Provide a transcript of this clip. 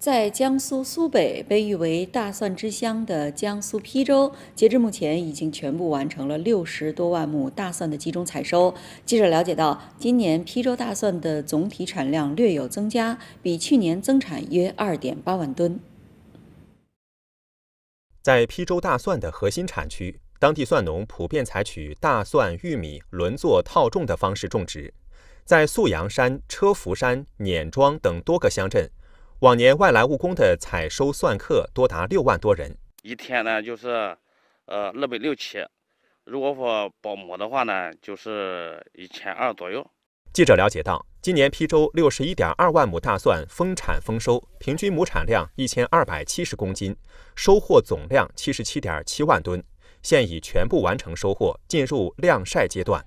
在江苏苏北被誉为“大蒜之乡”的江苏邳州，截至目前已经全部完成了六十多万亩大蒜的集中采收。记者了解到，今年邳州大蒜的总体产量略有增加，比去年增产约二点八万吨。在邳州大蒜的核心产区，当地蒜农普遍采取大蒜玉米轮作套种的方式种植。在宿阳山、车辐山、碾庄等多个乡镇。往年外来务工的采收蒜客多达六万多人，一天呢就是，呃二百六七，如果说包亩的话呢，就是一千二左右。记者了解到，今年邳州六十一点二万亩大蒜丰产丰收，平均亩产量一千二百七十公斤，收获总量七十七点七万吨，现已全部完成收获，进入晾晒阶段。